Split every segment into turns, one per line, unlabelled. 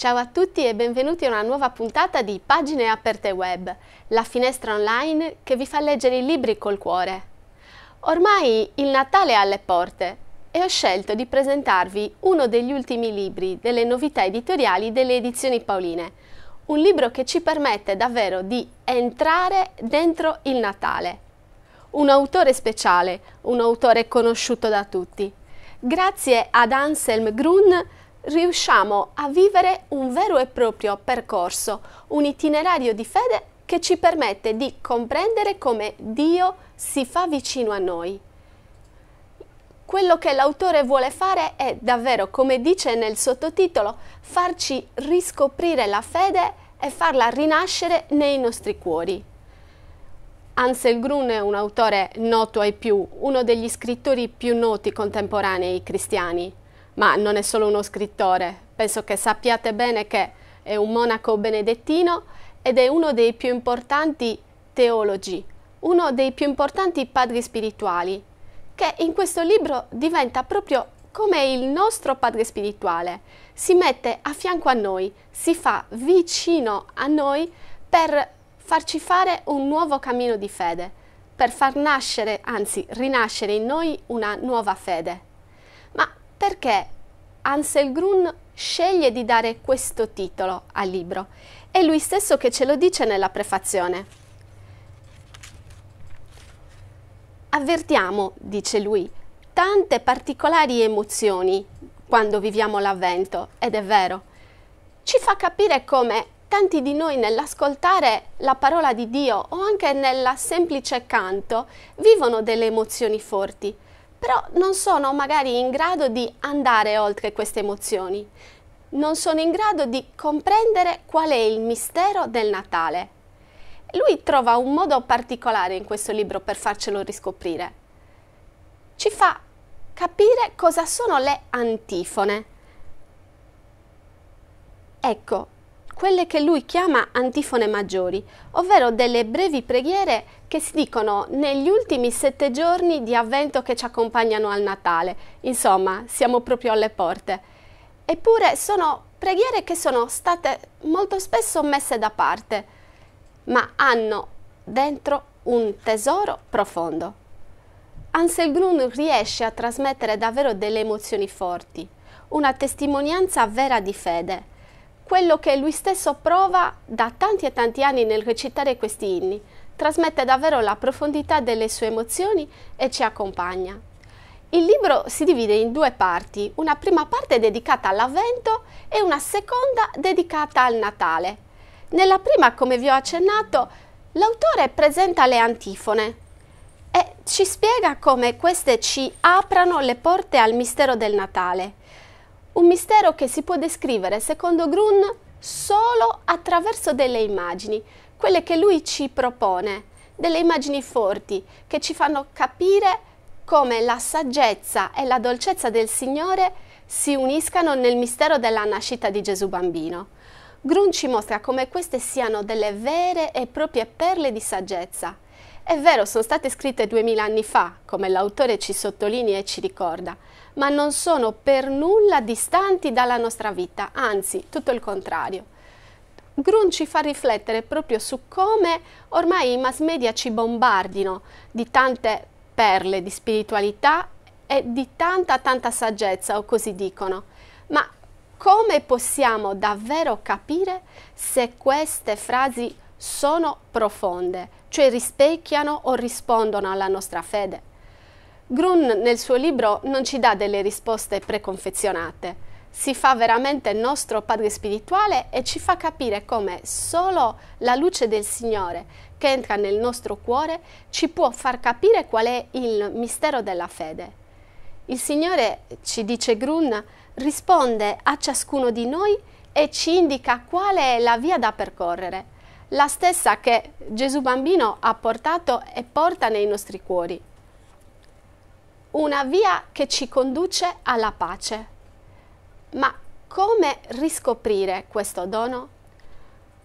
Ciao a tutti e benvenuti a una nuova puntata di Pagine Aperte Web, la finestra online che vi fa leggere i libri col cuore. Ormai il Natale è alle porte e ho scelto di presentarvi uno degli ultimi libri delle novità editoriali delle edizioni Pauline, un libro che ci permette davvero di entrare dentro il Natale. Un autore speciale, un autore conosciuto da tutti. Grazie ad Anselm Grun riusciamo a vivere un vero e proprio percorso, un itinerario di fede che ci permette di comprendere come Dio si fa vicino a noi. Quello che l'autore vuole fare è davvero, come dice nel sottotitolo, farci riscoprire la fede e farla rinascere nei nostri cuori. Ansel Grun è un autore noto ai più, uno degli scrittori più noti contemporanei cristiani ma non è solo uno scrittore. Penso che sappiate bene che è un monaco benedettino ed è uno dei più importanti teologi, uno dei più importanti padri spirituali, che in questo libro diventa proprio come il nostro padre spirituale. Si mette a fianco a noi, si fa vicino a noi per farci fare un nuovo cammino di fede, per far nascere, anzi rinascere in noi una nuova fede. Ma perché Ansel Grun sceglie di dare questo titolo al libro. È lui stesso che ce lo dice nella prefazione. Avvertiamo, dice lui, tante particolari emozioni quando viviamo l'avvento, ed è vero. Ci fa capire come tanti di noi nell'ascoltare la parola di Dio o anche nella semplice canto vivono delle emozioni forti però non sono magari in grado di andare oltre queste emozioni, non sono in grado di comprendere qual è il mistero del Natale. Lui trova un modo particolare in questo libro per farcelo riscoprire. Ci fa capire cosa sono le antifone. Ecco, quelle che lui chiama antifone maggiori, ovvero delle brevi preghiere che si dicono negli ultimi sette giorni di avvento che ci accompagnano al Natale. Insomma, siamo proprio alle porte. Eppure sono preghiere che sono state molto spesso messe da parte, ma hanno dentro un tesoro profondo. Ansel Grun riesce a trasmettere davvero delle emozioni forti, una testimonianza vera di fede quello che lui stesso prova da tanti e tanti anni nel recitare questi inni, trasmette davvero la profondità delle sue emozioni e ci accompagna. Il libro si divide in due parti, una prima parte dedicata all'Avvento e una seconda dedicata al Natale. Nella prima, come vi ho accennato, l'autore presenta le antifone e ci spiega come queste ci aprano le porte al mistero del Natale. Un mistero che si può descrivere, secondo Grun, solo attraverso delle immagini, quelle che lui ci propone, delle immagini forti che ci fanno capire come la saggezza e la dolcezza del Signore si uniscano nel mistero della nascita di Gesù bambino. Grun ci mostra come queste siano delle vere e proprie perle di saggezza è vero, sono state scritte duemila anni fa, come l'autore ci sottolinea e ci ricorda, ma non sono per nulla distanti dalla nostra vita, anzi, tutto il contrario. Grun ci fa riflettere proprio su come ormai i mass media ci bombardino di tante perle di spiritualità e di tanta tanta saggezza, o così dicono. Ma come possiamo davvero capire se queste frasi sono profonde, cioè rispecchiano o rispondono alla nostra fede. Grun nel suo libro non ci dà delle risposte preconfezionate, si fa veramente nostro padre spirituale e ci fa capire come solo la luce del Signore che entra nel nostro cuore ci può far capire qual è il mistero della fede. Il Signore, ci dice Grun, risponde a ciascuno di noi e ci indica qual è la via da percorrere la stessa che Gesù bambino ha portato e porta nei nostri cuori. Una via che ci conduce alla pace. Ma come riscoprire questo dono?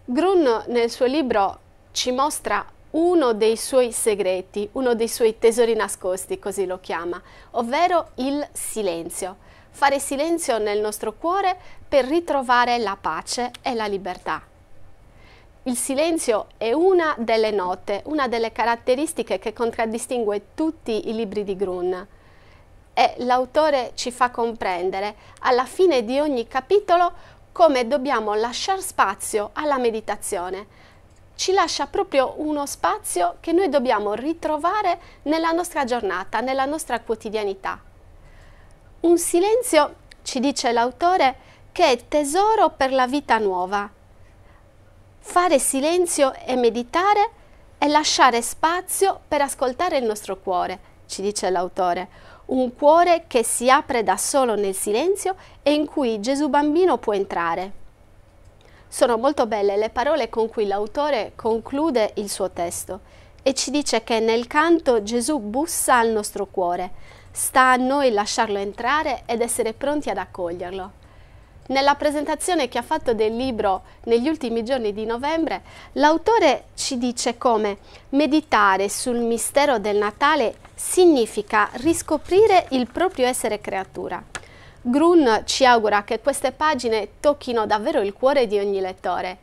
Grun nel suo libro ci mostra uno dei suoi segreti, uno dei suoi tesori nascosti, così lo chiama, ovvero il silenzio. Fare silenzio nel nostro cuore per ritrovare la pace e la libertà. Il silenzio è una delle note, una delle caratteristiche che contraddistingue tutti i libri di Grun e l'autore ci fa comprendere alla fine di ogni capitolo come dobbiamo lasciare spazio alla meditazione. Ci lascia proprio uno spazio che noi dobbiamo ritrovare nella nostra giornata, nella nostra quotidianità. Un silenzio, ci dice l'autore, che è tesoro per la vita nuova Fare silenzio e meditare è lasciare spazio per ascoltare il nostro cuore, ci dice l'autore, un cuore che si apre da solo nel silenzio e in cui Gesù bambino può entrare. Sono molto belle le parole con cui l'autore conclude il suo testo e ci dice che nel canto Gesù bussa al nostro cuore, sta a noi lasciarlo entrare ed essere pronti ad accoglierlo. Nella presentazione che ha fatto del libro negli ultimi giorni di novembre, l'autore ci dice come meditare sul mistero del Natale significa riscoprire il proprio essere creatura. Grun ci augura che queste pagine tocchino davvero il cuore di ogni lettore,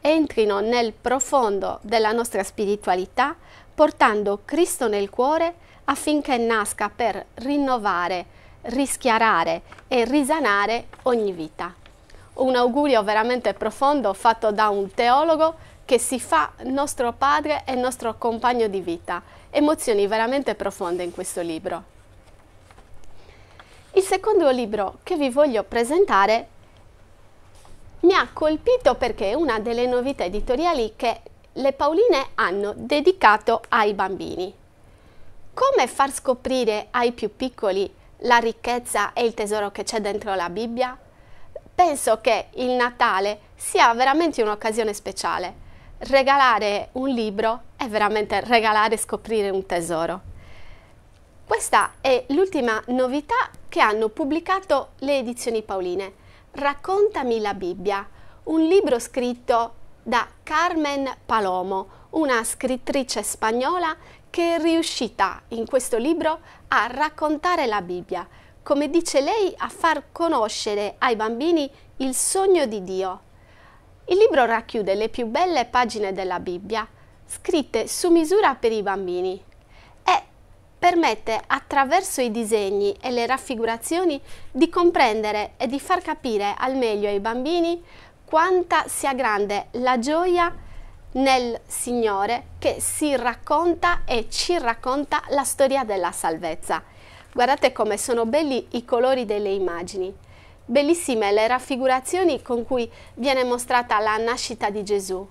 entrino nel profondo della nostra spiritualità, portando Cristo nel cuore affinché nasca per rinnovare rischiarare e risanare ogni vita. Un augurio veramente profondo fatto da un teologo che si fa nostro padre e nostro compagno di vita. Emozioni veramente profonde in questo libro. Il secondo libro che vi voglio presentare mi ha colpito perché è una delle novità editoriali che le Pauline hanno dedicato ai bambini. Come far scoprire ai più piccoli la ricchezza e il tesoro che c'è dentro la Bibbia? Penso che il Natale sia veramente un'occasione speciale. Regalare un libro è veramente regalare e scoprire un tesoro. Questa è l'ultima novità che hanno pubblicato le edizioni Pauline. Raccontami la Bibbia, un libro scritto da Carmen Palomo, una scrittrice spagnola che è riuscita in questo libro a raccontare la Bibbia, come dice lei, a far conoscere ai bambini il sogno di Dio. Il libro racchiude le più belle pagine della Bibbia, scritte su misura per i bambini e permette attraverso i disegni e le raffigurazioni di comprendere e di far capire al meglio ai bambini quanta sia grande la gioia nel Signore che si racconta e ci racconta la storia della salvezza. Guardate come sono belli i colori delle immagini. Bellissime le raffigurazioni con cui viene mostrata la nascita di Gesù.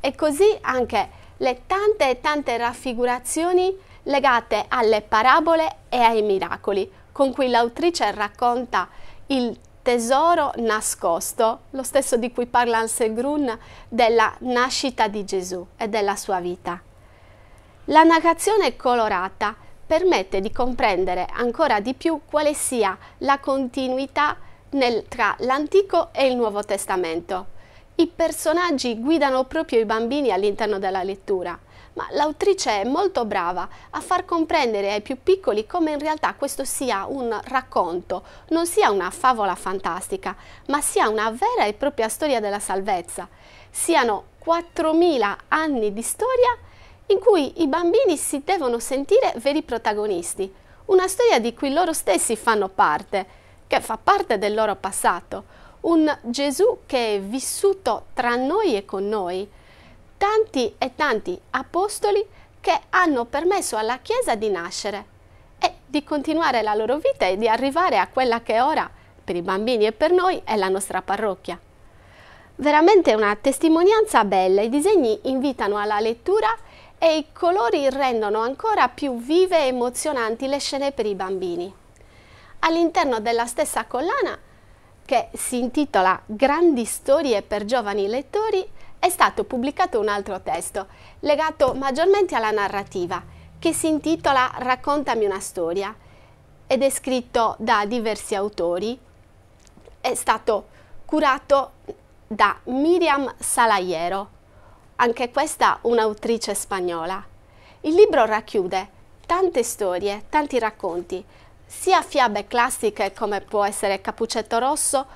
E così anche le tante e tante raffigurazioni legate alle parabole e ai miracoli con cui l'autrice racconta il tesoro nascosto, lo stesso di cui parla Ansel Grun, della nascita di Gesù e della sua vita. La narrazione colorata permette di comprendere ancora di più quale sia la continuità nel, tra l'Antico e il Nuovo Testamento. I personaggi guidano proprio i bambini all'interno della lettura ma l'autrice è molto brava a far comprendere ai più piccoli come in realtà questo sia un racconto, non sia una favola fantastica, ma sia una vera e propria storia della salvezza. Siano 4.000 anni di storia in cui i bambini si devono sentire veri protagonisti, una storia di cui loro stessi fanno parte, che fa parte del loro passato, un Gesù che è vissuto tra noi e con noi tanti e tanti apostoli che hanno permesso alla Chiesa di nascere e di continuare la loro vita e di arrivare a quella che ora, per i bambini e per noi, è la nostra parrocchia. Veramente una testimonianza bella, i disegni invitano alla lettura e i colori rendono ancora più vive e emozionanti le scene per i bambini. All'interno della stessa collana, che si intitola Grandi storie per giovani lettori, è stato pubblicato un altro testo, legato maggiormente alla narrativa, che si intitola Raccontami una storia ed è scritto da diversi autori. È stato curato da Miriam Salaiero, anche questa un'autrice spagnola. Il libro racchiude tante storie, tanti racconti, sia fiabe classiche come può essere Capuccetto Rosso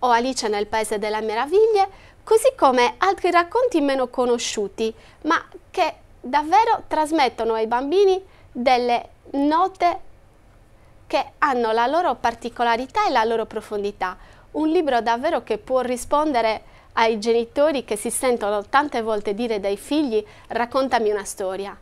o Alice nel Paese delle Meraviglie, così come altri racconti meno conosciuti, ma che davvero trasmettono ai bambini delle note che hanno la loro particolarità e la loro profondità. Un libro davvero che può rispondere ai genitori che si sentono tante volte dire dai figli raccontami una storia.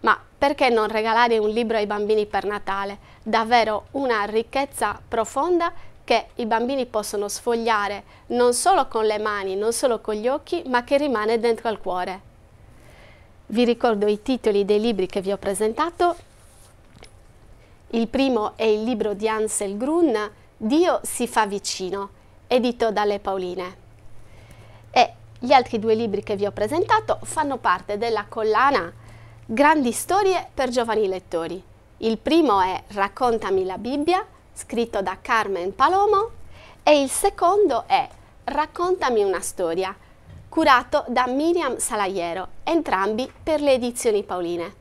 Ma perché non regalare un libro ai bambini per Natale? Davvero una ricchezza profonda che i bambini possono sfogliare non solo con le mani, non solo con gli occhi, ma che rimane dentro al cuore. Vi ricordo i titoli dei libri che vi ho presentato. Il primo è il libro di Ansel Grun, Dio si fa vicino, edito dalle Paoline. E gli altri due libri che vi ho presentato fanno parte della collana Grandi storie per giovani lettori. Il primo è Raccontami la Bibbia, scritto da Carmen Palomo, e il secondo è Raccontami una storia, curato da Miriam Salaiero, entrambi per le edizioni Pauline.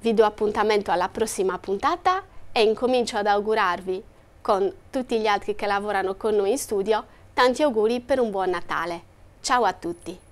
Vi do appuntamento alla prossima puntata e incomincio ad augurarvi, con tutti gli altri che lavorano con noi in studio, tanti auguri per un buon Natale. Ciao a tutti!